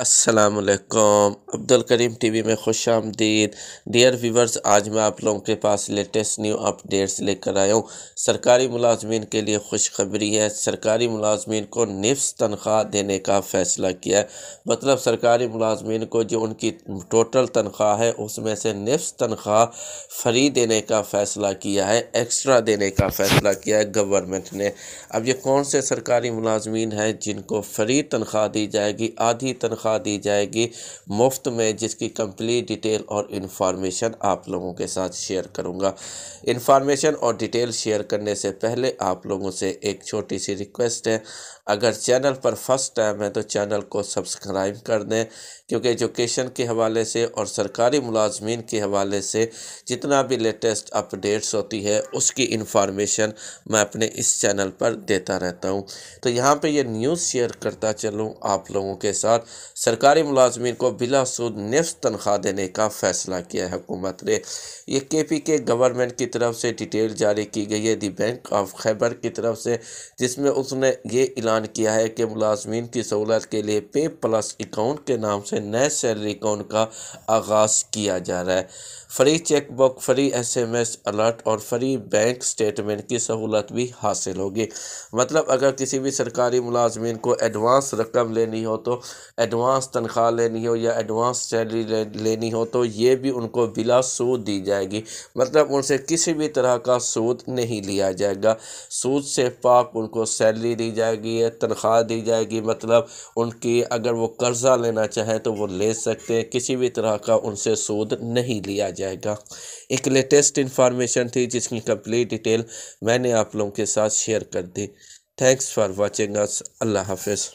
असलकम अब्दुल करीम टीवी में खुश आमदीद डियर व्यूवर्स आज मैं आप लोगों के पास लेटेस्ट न्यू अपडेट्स लेकर आया हूँ सरकारी मुलाजमीन के लिए खुशखबरी है सरकारी मुलाजमीन को निफ्स तनख्वाह देने का फ़ैसला किया है मतलब सरकारी मुलाजमीन को जो उनकी टोटल तनख्वाह है उसमें से निफ्स तनख्वाह फ्री देने का फ़ैसला किया है एक्स्ट्रा देने का फ़ैसला किया है गवर्नमेंट ने अब ये कौन से सरकारी मुलाजमीन हैं जिनको फ्री तनख्वाह दी जाएगी आधी तनख्वाह तनख्वाह दी जाएगी मुफ्त में जिसकी कंप्लीट डिटेल और इन्फॉर्मेशन आप लोगों के साथ शेयर करूँगा इन्फॉर्मेशन और डिटेल शेयर करने से पहले आप लोगों से एक छोटी सी रिक्वेस्ट है अगर चैनल पर फर्स्ट टाइम है तो चैनल को सब्सक्राइब कर दें क्योंकि एजुकेशन के हवाले से और सरकारी मुलाजमीन के हवाले से जितना भी लेटेस्ट अपडेट्स होती है उसकी इन्फॉर्मेशन मैं अपने इस चैनल पर देता रहता हूँ तो यहाँ पे ये न्यूज़ शेयर करता चलूँ आप लोगों के साथ सरकारी मुलाजमीन को बिला सूद नफ्स तनख्वाह देने का फैसला किया है हुकूमत ने ये के पी के गवर्नमेंट की तरफ से डिटेल जारी की गई है दी बैंक ऑफ खैबर की तरफ से जिसमें उसने ये ऐलान किया है कि मुलाजमीन की सहूलत के लिए पे प्लस अकाउंट के नाम से नए सैलरी अकाउंट का आगाज़ किया जा रहा है free cheque book free S M S alert और फ्री बैंक स्टेटमेंट की सहूलत भी हासिल होगी मतलब अगर किसी भी सरकारी मुलाजमीन को एडवांस रकम लेनी हो तो एडवांस एडवांस तनख्वाह लेनी हो या एडवांस सैलरी लेनी हो तो ये भी उनको बिला सूद दी जाएगी मतलब उनसे किसी भी तरह का सूद नहीं लिया जाएगा सूद से पाक उनको सैलरी दी जाएगी या तनख्वाह दी जाएगी मतलब उनकी अगर वो कर्ज़ा लेना चाहें तो वो ले सकते हैं किसी भी तरह का उनसे सूद नहीं लिया जाएगा एक लेटेस्ट इन्फॉर्मेशन थी जिसकी कम्प्लीट डिटेल मैंने आप लोगों के साथ शेयर कर दी थैंक्स फॉर वॉचिंग अस अल्लाह हाफिज़